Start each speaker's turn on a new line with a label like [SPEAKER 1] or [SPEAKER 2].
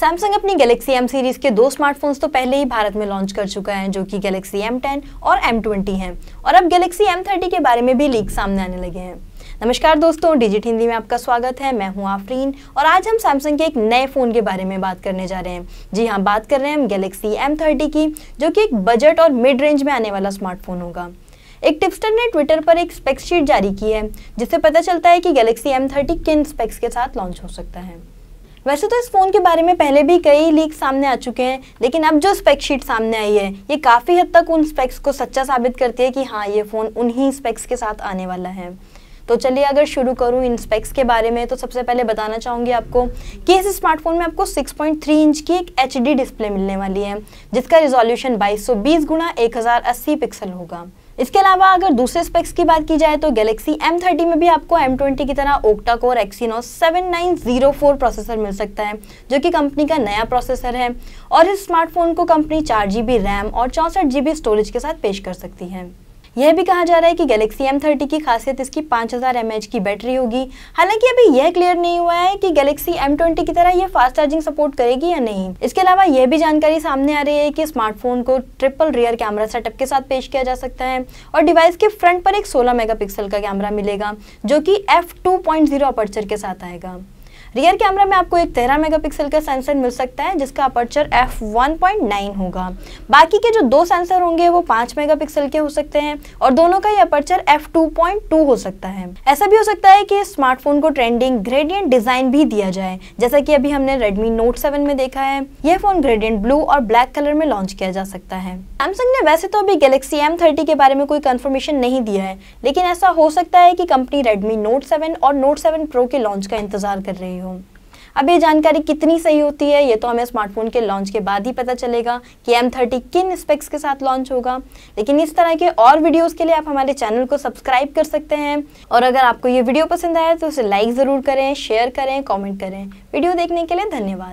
[SPEAKER 1] Samsung अपनी Galaxy M series के दो स्मार्टफोन्स तो पहले ही भारत में लॉन्च कर चुका है जो कि गैलेक्सी एम टेन और एम ट्वेंटी है और अब गैलेक्सी एम थर्टी के बारे में भी लीक सामने आने लगे हैं नमस्कार दोस्तों डिजिट हिंदी में आपका स्वागत है मैं हूं आफरीन और आज हम सैमसंग के एक नए फ़ोन के बारे में बात करने जा रहे हैं जी हाँ बात कर रहे हैं हम गैलेक्सी एम थर्टी की जो कि एक बजट और मिड रेंज में आने वाला स्मार्टफोन होगा एक टिप्स्टर ने ट्विटर पर एक स्पेक्स शीट जारी की है जिससे पता चलता है कि गैलेक्सी एम थर्टी किन स्पेक्स के साथ लॉन्च हो सकता है वैसे तो इस फ़ोन के बारे में पहले भी कई लीक सामने आ चुके हैं लेकिन अब जो स्पेक्स शीट सामने आई है ये काफ़ी हद तक उन स्पेक्स को सच्चा साबित करती है कि हाँ ये फ़ोन उन्हीं स्पेक्स के साथ आने वाला है तो चलिए अगर शुरू करूँ इन स्पेक्स के बारे में तो सबसे पहले बताना चाहूँगी आपको कि इस स्मार्टफोन में आपको 6.3 इंच की एक एच डिस्प्ले मिलने वाली है जिसका रिजोल्यूशन 2220 गुणा एक पिक्सल होगा इसके अलावा अगर दूसरे स्पेक्स की बात की जाए तो गैलेक्सी M30 में भी आपको M20 की तरह ओक्टा कोर एक्सीनो 7904 प्रोसेसर मिल सकता है जो कि कंपनी का नया प्रोसेसर है और इस स्मार्टफोन को कंपनी चार जी रैम और चौंसठ स्टोरेज के साथ पेश कर सकती है यह भी कहा जा रहा है कि गैलेक्सी एम थर्टी की खासियत इसकी 5000 हज़ार की बैटरी होगी हालांकि अभी यह क्लियर नहीं हुआ है कि गैलेक्सी एम ट्वेंटी की तरह यह फास्ट चार्जिंग सपोर्ट करेगी या नहीं इसके अलावा यह भी जानकारी सामने आ रही है कि स्मार्टफोन को ट्रिपल रियर कैमरा सेटअप के साथ पेश किया जा सकता है और डिवाइस के फ्रंट पर एक सोलह मेगा का कैमरा मिलेगा जो कि एफ टू पॉइंट के साथ आएगा रियर कैमरा में आपको एक तेरह मेगापिक्सल का सेंसर मिल सकता है जिसका aperture F one point nine होगा बाकी के जो दो सेंसर होंगे वो मेगा मेगापिक्सल के हो सकते हैं और दोनों का ही aperture F two point two हो सकता है ऐसा भी हो सकता है कि स्मार्टफोन को ट्रेंडिंग ग्रेडियंट डिजाइन भी दिया जाए जैसा कि अभी हमने रेडमी नोट सेवन में देखा है यह फोन ग्रेडियंट ब्लू और ब्लैक कलर में लॉन्च किया जा सकता है सैमसंग ने वैसे तो अभी गैलेक्सी एम थर्टी के बारे में कोई कंफर्मेशन नहीं दिया है लेकिन ऐसा हो सकता है कि कंपनी रेडमी नोट सेवन और नोट सेवन प्रो के लॉन्च का इंतजार कर रही है हूँ अब ये जानकारी कितनी सही होती है ये तो हमें स्मार्टफोन के लॉन्च के बाद ही पता चलेगा कि एम थर्टी किन स्पेक्स के साथ लॉन्च होगा लेकिन इस तरह के और वीडियोस के लिए आप हमारे चैनल को सब्सक्राइब कर सकते हैं और अगर आपको ये वीडियो पसंद आया तो उसे लाइक ज़रूर करें शेयर करें कॉमेंट करें वीडियो देखने के लिए धन्यवाद